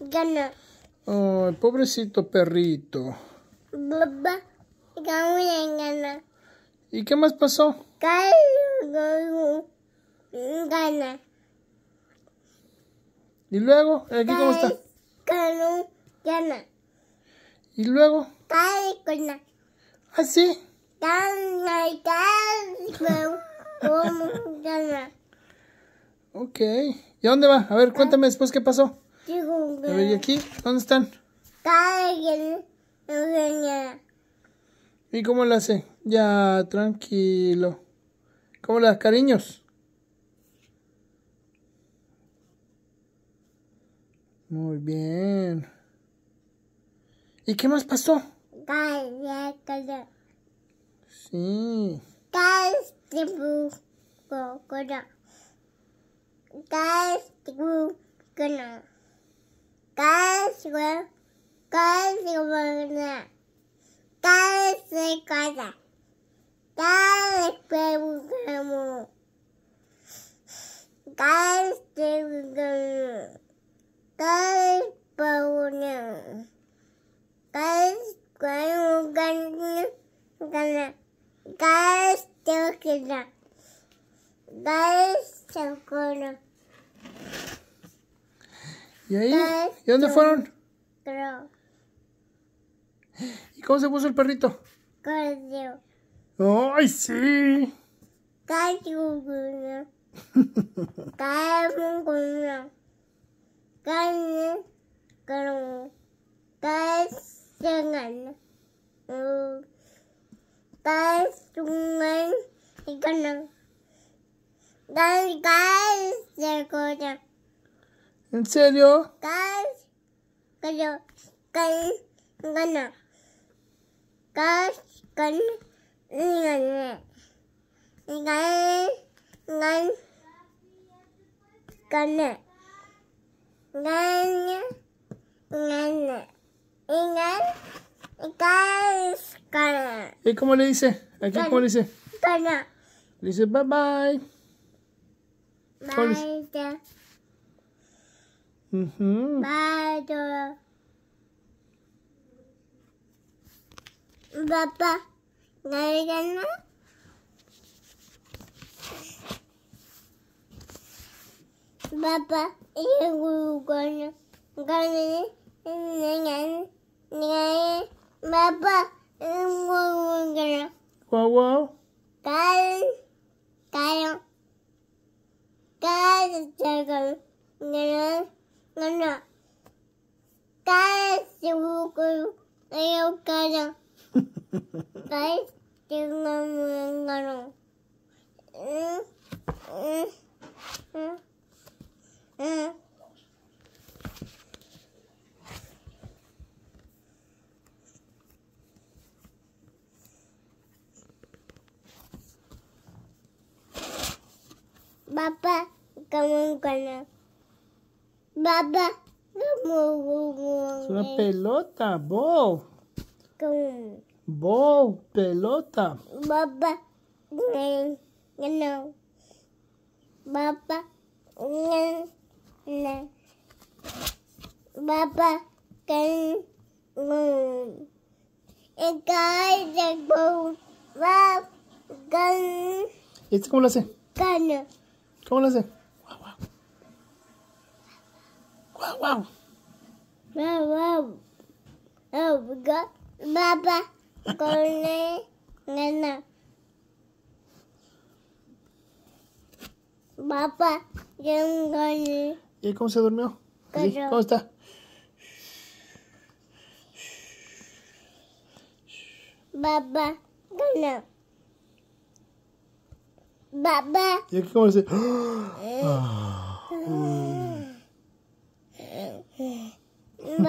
Gana. Oh, pobrecito perrito. Papá, gana. ¿Y qué más pasó? Gana. ¿Y luego? ¿Aquí cómo está? Gana. ¿Y luego? Gana. ¿Ah, sí? Gana, gana. Ok. ¿Y dónde va? A ver, ah. cuéntame después qué pasó. A ver, ¿y aquí? ¿Dónde están? ¿Y cómo lo hace? Ya, tranquilo. ¿Cómo las cariños? Muy bien. ¿Y qué más pasó? Sí. cái gu cái nào cái gu cái gu nè cái gu cái nè cái gu cái mu cái gu cái cái gu nè cái gu cái nè cái nè cái gu cái nè cái gu ¿Y ahí? ¿Y dónde fueron? ¿Y cómo se puso el perrito? Corrió. ¡Ay, sí! Guys, guys, ¿En serio? Gana. Gana. Gana. Gana. Gana. Gana. Gana. ¿Y cómo le dice? ¿Aquí cómo le dice? Le dice bye bye. Bye. Mm-hmm. Bye. Papa, nariyan na? Papa, iya gugugan going. Ganyan, Going. ganyan. Papa, iya gugugan na. Wow, wow. Going. kaya, Nana. Guys, you go. I got it. Guys, you know me. Mm. Mm. Mm. Papa, come on, come on. Baba. Sua é. pelota, bom. Com. Bom, pelota. Baba. Né, né, não. Baba. Não. Né, Baba. Não. E cai bom. Baba. ¿Este cómo lo hace? Cana. ¿Cómo lo hace? Wow. Wow, wow. Oh, go, baba, go, ne, ne, Baba, E aí, como você dormiu? Como está? Baba, ganhou. Baba. E aí, como você... É. Ah.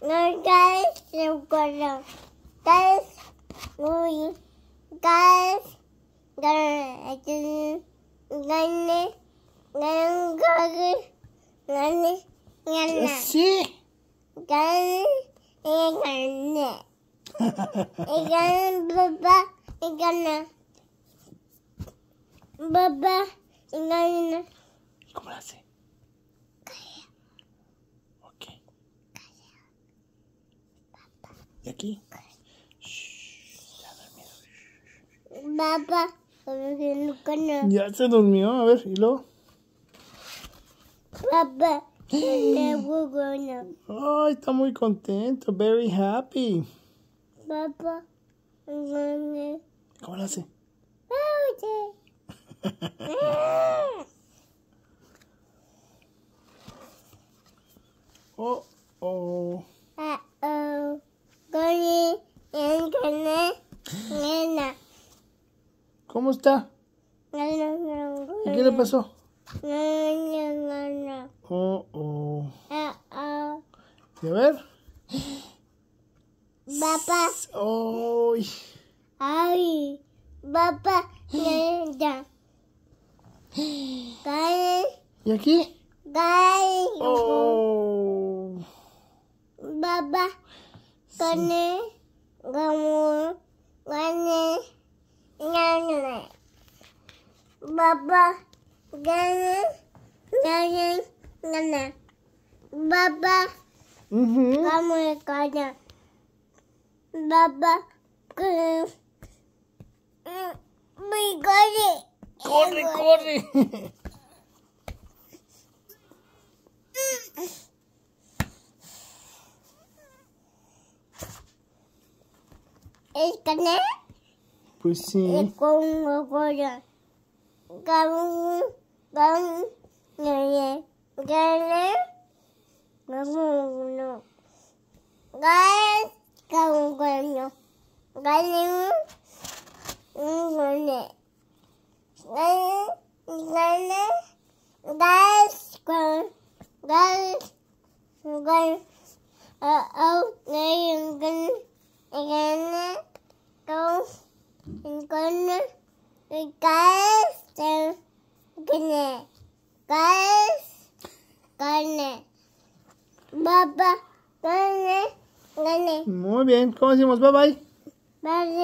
guys, I'm gonna guys, we guys, gonna gonna gonna gonna gonna gonna see gonna gonna gonna baba gonna baba gonna como é assim ¿Y aquí? ya dormido. Papá, ya se durmió, a ver, y luego. Papá, Ay, está muy contento, very happy. Papá, ¿cómo lo hace? ¿Cómo está? ¿Y qué le pasó? Oh, oh. ¿Y a ver? Papá. Ay. Ay. Papá. ¿Y aquí? Oh. Papá. gané, Vamos. gané. này ba ba gan gan gan nè ba ba con mười con nè ba ba con mười con đi con đi con đi Is it connect? cô xin con cô rồi con con người cái đấy con nó cái con con nó cái carne, carne, papá, carne, carne. Muy bien, ¿cómo decimos? Bye bye. Bye.